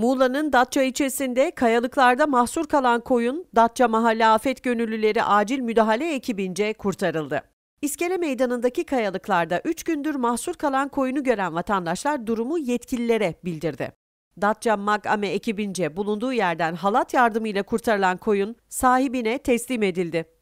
Muğla'nın Datça ilçesinde kayalıklarda mahsur kalan koyun Datça Mahalle Afet Gönüllüleri acil müdahale ekibince kurtarıldı. İskele meydanındaki kayalıklarda 3 gündür mahsur kalan koyunu gören vatandaşlar durumu yetkililere bildirdi. Datça Magame ekibince bulunduğu yerden halat yardımıyla kurtarılan koyun sahibine teslim edildi.